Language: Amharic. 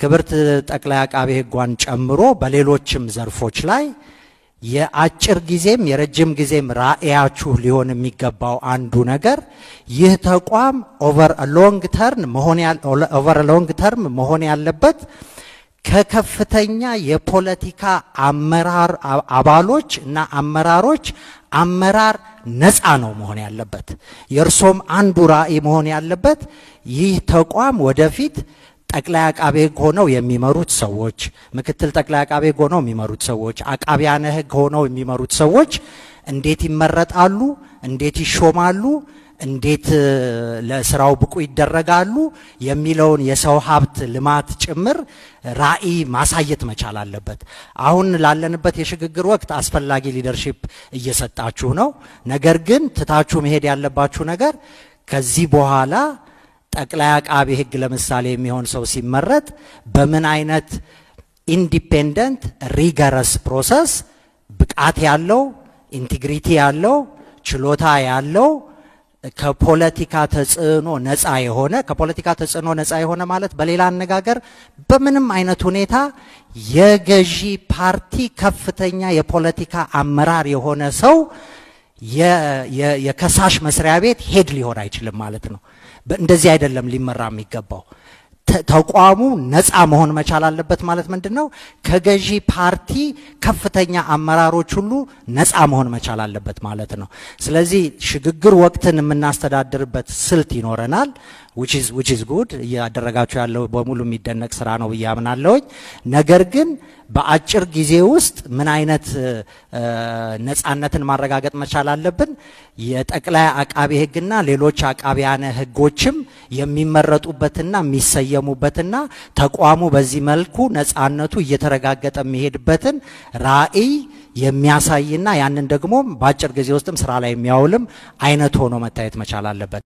ክብርት ጠቅላይ አቃቤ ሕጓን ጨምሮ በሌሎችም ዘርፎች ላይ የአጭር ጊዜም የረጅም ጊዜም ራዕያችሁ ሊሆን የሚገባው አንዱ ነገር ይህ ተቋም ኦቨር ሎንግ ተርም መሆን ያለበት ከከፍተኛ የፖለቲካ አመራር አባሎች እና አመራሮች አመራር ነፃ ነው መሆን ያለበት። የእርሶም አንዱ ራዕይ መሆን ያለበት ይህ ተቋም ወደፊት ጠቅላይ አቃቤ ሕግ ሆነው የሚመሩት ሰዎች፣ ምክትል ጠቅላይ አቃቤ ሕግ ሆነው የሚመሩት ሰዎች፣ አቃቢያነ ሕግ ሆነው የሚመሩት ሰዎች እንዴት ይመረጣሉ? እንዴት ይሾማሉ? እንዴት ለስራው ብቁ ይደረጋሉ? የሚለውን የሰው ሀብት ልማት ጭምር ራዕይ ማሳየት መቻል አለበት። አሁን ላለንበት የሽግግር ወቅት አስፈላጊ ሊደርሺፕ እየሰጣችሁ ነው። ነገር ግን ትታችሁ መሄድ ያለባችሁ ነገር ከዚህ በኋላ ጠቅላይ አቃቢ ህግ ለምሳሌ የሚሆን ሰው ሲመረጥ በምን አይነት ኢንዲፔንደንት ሪገረስ ፕሮሰስ ብቃት ያለው ኢንቲግሪቲ ያለው ችሎታ ያለው ከፖለቲካ ተጽዕኖ ነፃ የሆነ ከፖለቲካ ተጽዕኖ ነፃ የሆነ ማለት በሌላ አነጋገር በምንም አይነት ሁኔታ የገዢ ፓርቲ ከፍተኛ የፖለቲካ አመራር የሆነ ሰው የከሳሽ መስሪያ ቤት ሄድ ሊሆን አይችልም ማለት ነው። እንደዚህ አይደለም ሊመራ የሚገባው። ተቋሙ ነፃ መሆን መቻል አለበት ማለት ምንድን ነው? ከገዢ ፓርቲ ከፍተኛ አመራሮች ሁሉ ነፃ መሆን መቻል አለበት ማለት ነው። ስለዚህ ሽግግር ወቅትን የምናስተዳድርበት ስልት ይኖረናል። ዊች ኢዝ ጉድ እያደረጋችሁ ያለው በሙሉ የሚደነቅ ስራ ነው ብዬ አምናለሁኝ። ነገር ግን በአጭር ጊዜ ውስጥ ምን አይነት ነፃነትን ማረጋገጥ መቻል አለብን? የጠቅላይ አቃቤ ህግና ሌሎች አቃቢያነ ህጎችም የሚመረጡበትና የሚሰየሙበትና ተቋሙ በዚህ መልኩ ነፃነቱ እየተረጋገጠ የሚሄድበትን ራዕይ የሚያሳይና ያንን ደግሞ በአጭር ጊዜ ውስጥም ስራ ላይ የሚያውልም አይነት ሆኖ መታየት መቻል አለበት።